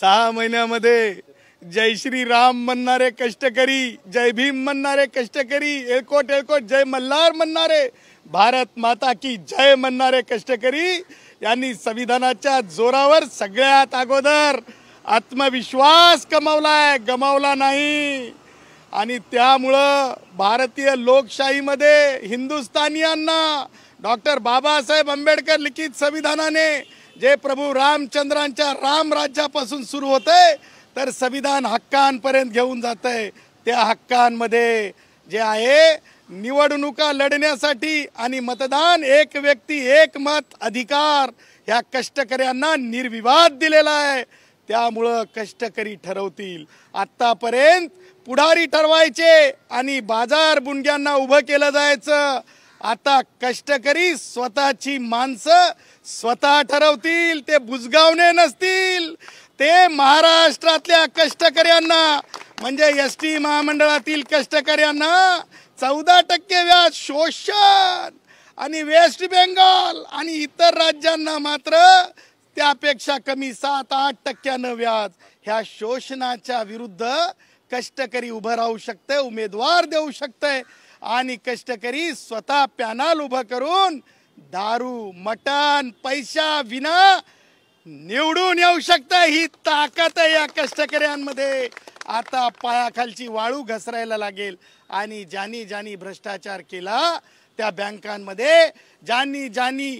सहा महिन्यामध्ये जय श्री राम म्हणणारे कष्टकरी जय भीम म्हणणारे कष्टकरी एळकोट एळकोट जय मल्हार म्हणणारे भारत माता की जय म्हणणारे कष्टकरी यांनी संविधानाच्या जोरावर सगळ्यात अगोदर आत्मविश्वास कमावलाय गमावला नाही आणि त्यामुळं भारतीय लोकशाहीमध्ये हिंदुस्थानियांना डॉक्टर बाबासाहेब आंबेडकर लिखित संविधानाने जे प्रभू रामचंद्रांच्या रामराज्यापासून सुरू होतंय तर संविधान हक्कांपर्यंत घेऊन जात आहे त्या हक्कांमध्ये जे आहे निवडणुका लढण्यासाठी आणि मतदान एक व्यक्ती एक मत अधिकार ह्या कष्टकऱ्यांना निर्विवाद दिलेला आहे त्यामुळं कष्टकरी ठरवतील आत्तापर्यंत पुढारी ठरवायचे आणि बाजार बुणग्यांना उभं केलं जायचं आता कष्टकरी स्वतःची माणसं स्वतः ठरवतील ते बुजगावणे नसतील ते महाराष्ट्रातल्या कष्टकऱ्यांना म्हणजे एस टी महामंडळातील कष्टकऱ्यांना चौदा टक्के व्याज शोषण आणि वेस्ट बेंगॉल आणि इतर राज्यांना मात्र त्यापेक्षा कमी सात आठ टक्क्यानं व्याज ह्या शोषणाच्या विरुद्ध कष्टकरी उभं राहू शकतंय उमेदवार देऊ शकतंय आणि कष्टकरी स्वतः पॅनाल उभं करून दारू मटण पैसा विना निवडून येऊ शकता ही ताकद आहे या कष्टकऱ्यांमध्ये आता पायाखालची वाळू घसरायला लागेल आणि ज्यांनी ज्यांनी भ्रष्टाचार केला त्या बँकांमध्ये ज्यांनी ज्यांनी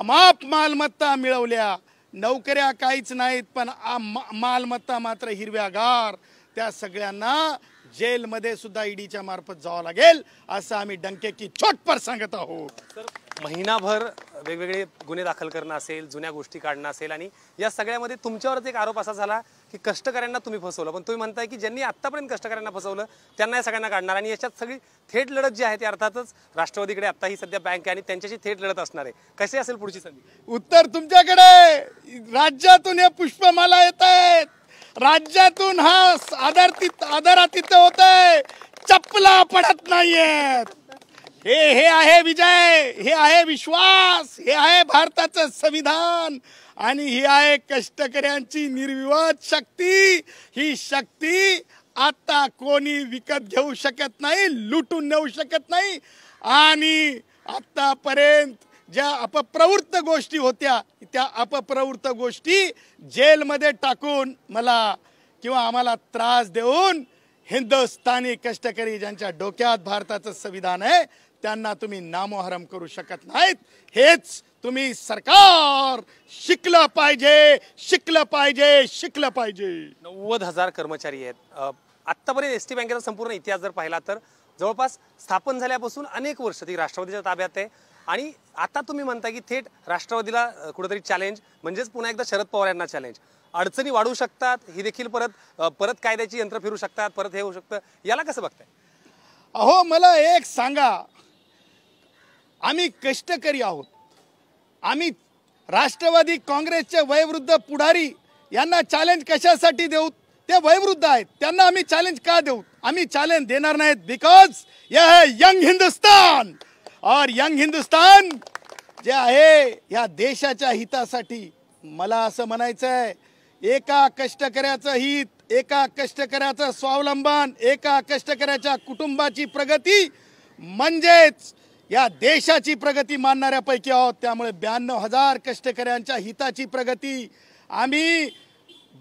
अमाप मालमत्ता मिळवल्या नोकऱ्या काहीच नाहीत पण मालमत्ता मात्र हिरव्यागार त्या सगळ्यांना जेलमध्ये सुद्धा ईडीच्या मार्फत जावं लागेल असं आम्ही डंके की छोटपर सांगत आहोत महिनाभर वेगवेगळे गुन्हे दाखल करणं असेल जुन्या गोष्टी काढणं असेल आणि या सगळ्यामध्ये तुमच्यावरच एक आरोप असा झाला की कष्टकऱ्यांना तुम्ही फसवलं पण तुम्ही म्हणताय की ज्यांनी आतापर्यंत कष्टकऱ्यांना फसवलं त्यांना या सगळ्यांना काढणार आणि याच्यात सगळी थेट लढत जी आहे ती अर्थातच राष्ट्रवादीकडे आता ही सध्या बँक आहे आणि त्यांच्याशी थेट लढत असणार आहे कसे असेल पुढची संधी उत्तर तुमच्याकडे राज्यातून या पुष्पमाला येत आहेत राज्यातून हा आदरातीत आदरातिथ्य होत आहे चपला पडत नाहीयेत हे हे आहे विजय हे आहे विश्वास हे आहे भारताचं संविधान आणि ही आहे कष्टकऱ्यांची निर्विवाद शक्ती ही शक्ती आता कोणी विकत घेऊ शकत नाही लुटून नेऊ शकत नाही आणि आतापर्यंत ज्या अपप्रवृत्त गोष्टी होत्या त्या अपप्रवृत्त गोष्टी जेलमध्ये टाकून मला किंवा आम्हाला त्रास देऊन हिंदुस्थानी कष्टकरी ज्यांच्या डोक्यात भारताचं संविधान आहे त्यांना तुम्ही नामोहरम करू शकत नाहीत हेच तुम्ही सरकार शिकलं पाहिजे शिकलं पाहिजे शिकलं पाहिजे नव्वद हजार कर्मचारी आहेत आत्तापर्यंत एस टी बँकेचा संपूर्ण इतिहास जर पाहिला तर जवळपास स्थापन झाल्यापासून अनेक वर्ष ती राष्ट्रवादीच्या ताब्यात आहे आणि आता तुम्ही म्हणता की थेट राष्ट्रवादीला कुठेतरी चॅलेंज म्हणजेच पुन्हा एकदा शरद पवार यांना चॅलेंज अडचणी वाढू शकतात ही देखील परत परत कायद्याची यंत्र फिरू शकतात परत हे होऊ शकतं याला कसं बघताय अहो मला एक सांगा आम्ही कष्टकरी आहोत आम्ही राष्ट्रवादी काँग्रेसचे वयवृद्ध पुढारी यांना चॅलेंज कशासाठी देऊ ते वयवृद्ध आहेत त्यांना आम्ही चॅलेंज का देऊ आम्ही चॅलेंज देणार नाहीत बिकॉज हे यंग हिंदुस्तान और यंग हिंदुस्तान जे आहे या देशाच्या हितासाठी मला असं म्हणायचं आहे एका कष्टकऱ्याचं हित एका कष्टकऱ्याचं स्वावलंबन एका कष्टकऱ्याच्या कुटुंबाची प्रगती म्हणजेच या देशाची प्रगती मानणाऱ्यापैकी आहोत त्यामुळे ब्याण्णव हजार कष्टकऱ्यांच्या हिताची प्रगती आम्ही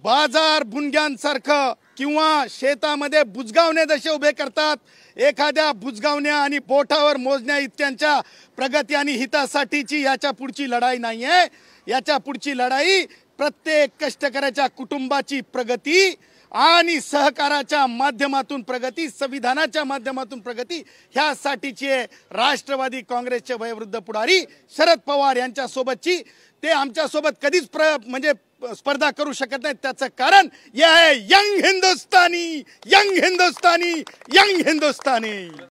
बाजार भुंग्यांसारखं किंवा शेतामध्ये बुजगावणे जसे उभे करतात एखाद्या बुजगावण्या आणि बोटावर मोजण्या इतक्यांच्या प्रगती आणि हितासाठीची याच्या पुढची लढाई नाही आहे याच्या पुढची लढाई प्रत्येक कष्टकऱ्याच्या कुटुंबाची प्रगती आणि सहकाराच्या माध्यमातून प्रगती संविधानाच्या माध्यमातून प्रगती आहे राष्ट्रवादी काँग्रेसचे वयोवृद्ध पुढारी शरद पवार यांच्यासोबतची ते आमच्यासोबत कधीच प्र म्हणजे स्पर्धा करू शकत नाहीत त्याचं कारण हे young Hindustani young Hindustani young Hindustani